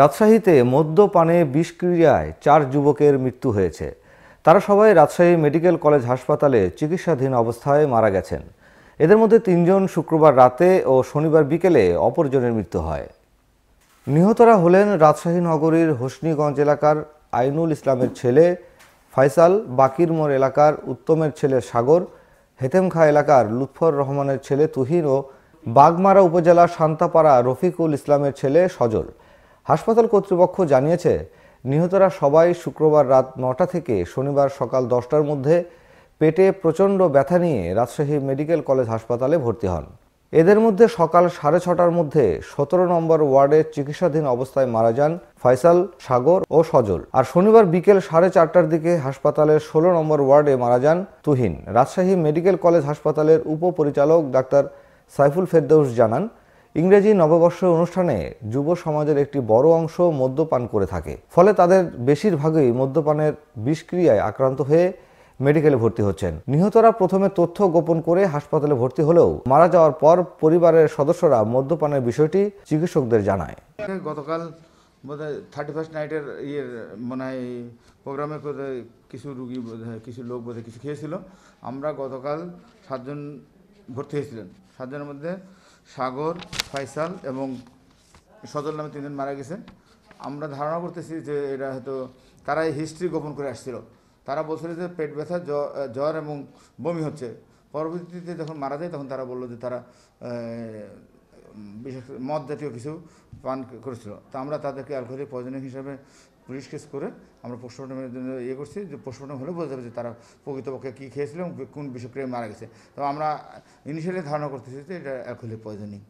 রাজশাহীতে মদ্যপানে বিষক্রিয়ায় চার যুবকের মৃত্যু হয়েছে তারা সবাই রাজশাহী মেডিকেল কলেজ হাসপাতালে চিকিৎসাধীন অবস্থায় মারা গেছেন এদের মধ্যে তিনজন শুক্রবার রাতে ও শনিবার বিকেলে অপরজনের মৃত্যু হয় নিহতরা হলেন রাজশাহী নগরীর হোসনিগঞ্জ এলাকার আইনুল ইসলামের ছেলে ফয়সাল বাকিরমোর এলাকার উত্তমের ছেলে সাগর হেতেমখা এলাকার লুৎফর রহমানের ছেলে তুহিন ও বাগমারা উপজেলার শান্তাপাড়া রফিকুল ইসলামের ছেলে সজল হাসপাতাল কর্তৃপক্ষ জানিয়েছে নিহতরা সবাই শুক্রবার রাত নটা থেকে শনিবার সকাল দশটার মধ্যে পেটে প্রচণ্ড ব্যথা নিয়ে রাজশাহী মেডিকেল কলেজ হাসপাতালে ভর্তি হন এদের মধ্যে সকাল সাড়ে ছটার মধ্যে সতেরো নম্বর ওয়ার্ডে চিকিৎসাধীন অবস্থায় মারা যান ফয়সাল সাগর ও সজল আর শনিবার বিকেল সাড়ে চারটার দিকে হাসপাতালের ষোলো নম্বর ওয়ার্ডে মারা যান তুহিন রাজশাহী মেডিকেল কলেজ হাসপাতালের উপপরিচালক ডাক্তার সাইফুল ফেরদৌস জানান ইংরেজি নববর্ষ অনুষ্ঠানে যুব সমাজের একটি বড় অংশ মদ্যপান করে থাকে ফলে তাদের বেশিরভাগই মদ্যপানের বিষক্রিয়ায় আক্রান্ত হয়ে মেডিকেলে ভর্তি হচ্ছেন নিহতরা প্রথমে তথ্য গোপন করে হাসপাতালে ভর্তি হলেও মারা যাওয়ার পর পরিবারের সদস্যরা মদ্যপানের বিষয়টি চিকিৎসকদের জানায় গতকাল বোধহয় থার্টি ফার্স্ট নাইটের ইয়ের মনে হয় প্রোগ্রামে কিছু রুগী কিছু লোক বোধহয় কিছু খেয়েছিল আমরা গতকাল সাতজন ভর্তি হয়েছিলেন সাতজনের মধ্যে সাগর ফয়সাল এবং সদর নামে তিনজন মারা গেছেন আমরা ধারণা করতেছি যে এটা হয়তো তারা হিস্ট্রি গোপন করে আসছিল তারা বলছিল যে পেট ব্যথা জ্বর এবং বমি হচ্ছে পরবর্তীতে যখন মারা যায় তখন তারা বললো যে তারা বিশেষ মদ জাতীয় কিছু পান করেছিল তা আমরা তাদেরকে অ্যালকোহলিক পয়জনিং হিসাবে পুলিশ কেস করে আমরা পোস্টমর্টমের জন্য ইয়ে করছি যে পোস্টমর্টম হলে বলতে হবে যে তারা প্রকৃতপক্ষে কী খেয়েছিল এবং কোন বিষক্রিয়ায় মারা গেছে তো আমরা ইনিশিয়ালি ধারণা করতেছি যে এটা অ্যালকোহলিক পয়জনিং